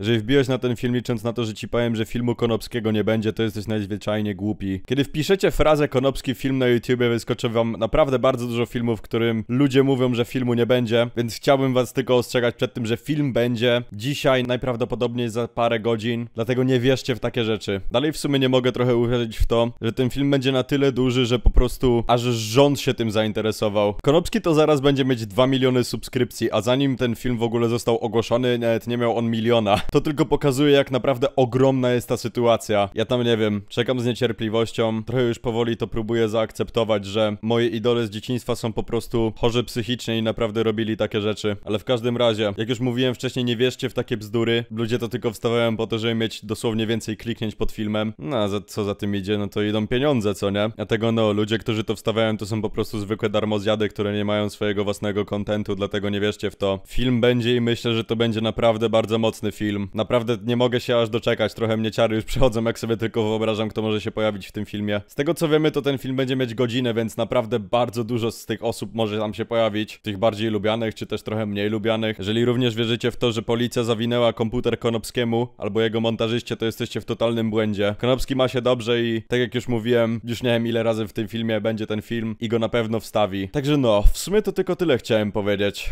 Jeżeli wbiłeś na ten film licząc na to, że ci powiem, że filmu Konopskiego nie będzie, to jesteś najzwyczajnie głupi. Kiedy wpiszecie frazę Konopski film na YouTubie, wyskoczy wam naprawdę bardzo dużo filmów, w którym ludzie mówią, że filmu nie będzie, więc chciałbym was tylko ostrzegać przed tym, że film będzie dzisiaj, najprawdopodobniej za parę godzin, dlatego nie wierzcie w takie rzeczy. Dalej w sumie nie mogę trochę uwierzyć w to, że ten film będzie na tyle duży, że po prostu aż rząd się tym zainteresował. Konopski to zaraz będzie mieć 2 miliony subskrypcji, a zanim ten film w ogóle został ogłoszony, nawet nie miał on miliona. To tylko pokazuje, jak naprawdę ogromna jest ta sytuacja. Ja tam nie wiem, czekam z niecierpliwością, trochę już powoli to próbuję zaakceptować, że moje idole z dzieciństwa są po prostu chorzy psychicznie i naprawdę robili takie rzeczy. Ale w każdym razie, jak już mówiłem wcześniej, nie wierzcie w takie bzdury. Ludzie to tylko wstawiają po to, żeby mieć dosłownie więcej kliknięć pod filmem. No a za, co za tym idzie, no to idą pieniądze, co nie? Dlatego no, ludzie, którzy to wstawiają, to są po prostu zwykłe darmozjady, które nie mają swojego własnego kontentu, dlatego nie wierzcie w to. Film będzie i myślę, że to będzie naprawdę bardzo mocny film film. Naprawdę nie mogę się aż doczekać, trochę mnie ciary już przychodzą, jak sobie tylko wyobrażam, kto może się pojawić w tym filmie. Z tego co wiemy, to ten film będzie mieć godzinę, więc naprawdę bardzo dużo z tych osób może tam się pojawić. Tych bardziej lubianych, czy też trochę mniej lubianych. Jeżeli również wierzycie w to, że policja zawinęła komputer Konopskiemu albo jego montażyście, to jesteście w totalnym błędzie. Konopski ma się dobrze i tak jak już mówiłem, już nie wiem ile razy w tym filmie będzie ten film i go na pewno wstawi. Także no, w sumie to tylko tyle chciałem powiedzieć.